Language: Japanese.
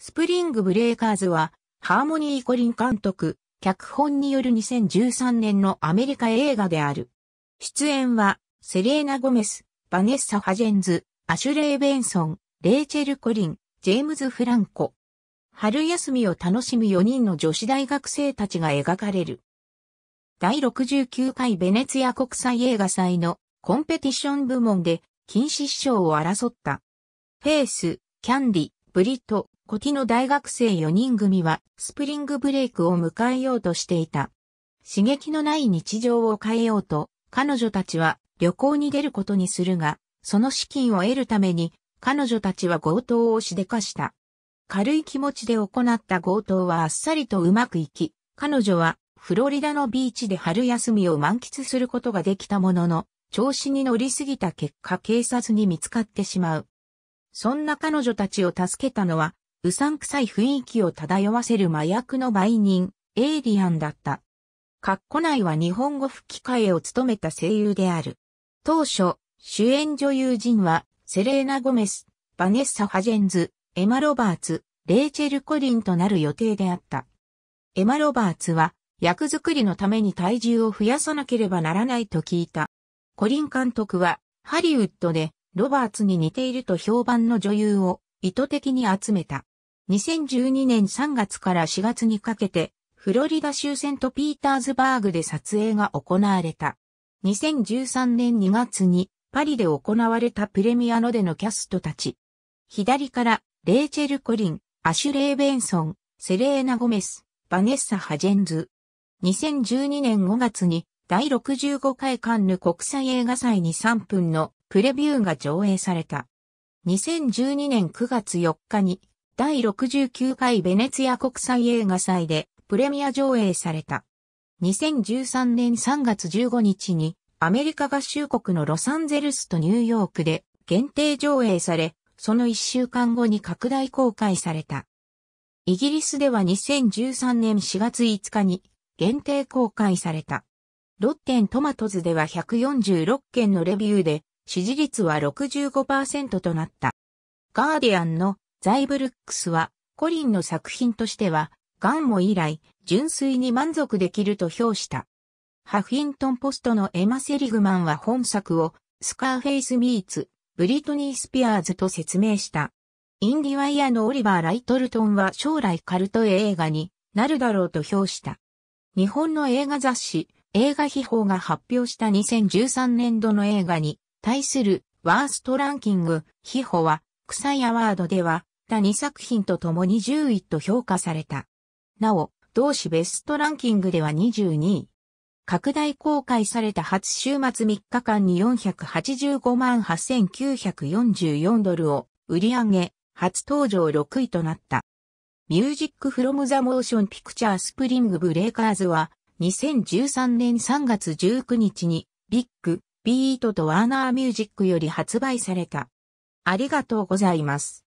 スプリングブレイカーズは、ハーモニー・コリン監督、脚本による2013年のアメリカ映画である。出演は、セレーナ・ゴメス、バネッサ・ハジェンズ、アシュレイ・ベンソン、レイチェル・コリン、ジェームズ・フランコ。春休みを楽しむ4人の女子大学生たちが描かれる。第69回ベネツィア国際映画祭のコンペティション部門で、金獅子賞を争った。フェース、キャンディ、ブリット、コティの大学生4人組はスプリングブレイクを迎えようとしていた。刺激のない日常を変えようと、彼女たちは旅行に出ることにするが、その資金を得るために彼女たちは強盗をしでかした。軽い気持ちで行った強盗はあっさりとうまくいき、彼女はフロリダのビーチで春休みを満喫することができたものの、調子に乗りすぎた結果警察に見つかってしまう。そんな彼女たちを助けたのは、うさんくさい雰囲気を漂わせる麻薬の売人、エイリアンだった。カッコ内は日本語吹き替えを務めた声優である。当初、主演女優陣は、セレーナ・ゴメス、バネッサ・ハジェンズ、エマ・ロバーツ、レイチェル・コリンとなる予定であった。エマ・ロバーツは、役作りのために体重を増やさなければならないと聞いた。コリン監督は、ハリウッドでロバーツに似ていると評判の女優を意図的に集めた。2012年3月から4月にかけて、フロリダ州セントピーターズバーグで撮影が行われた。2013年2月にパリで行われたプレミアノでのキャストたち。左からレイチェル・コリン、アシュレイ・ベンソン、セレーナ・ゴメス、バネッサ・ハジェンズ。2012年5月に第65回カンヌ国際映画祭に3分のプレビューが上映された。2012年9月4日に第69回ベネツィア国際映画祭でプレミア上映された。2013年3月15日にアメリカ合衆国のロサンゼルスとニューヨークで限定上映され、その1週間後に拡大公開された。イギリスでは2013年4月5日に限定公開された。ロッテントマトズでは146件のレビューで、支持率は65%となった。ガーディアンのザイブルックスは、コリンの作品としては、ガンも以来、純粋に満足できると評した。ハフィントンポストのエマ・セリグマンは本作を、スカーフェイス・ミーツ、ブリトニー・スピアーズと説明した。インディワイアのオリバー・ライトルトンは将来カルト映画になるだろうと評した。日本の映画雑誌、映画秘宝が発表した2013年度の映画に対するワーストランキング、秘宝は、臭いアワードでは、他2作品と共に10位と評価された。なお、同誌ベストランキングでは22位。拡大公開された初週末3日間に485万8944ドルを売り上げ、初登場6位となった。ミュージックフロムザモーションピクチャースプリングブレイカーズは2013年3月19日にビッグビートとワーナーミュージックより発売された。ありがとうございます。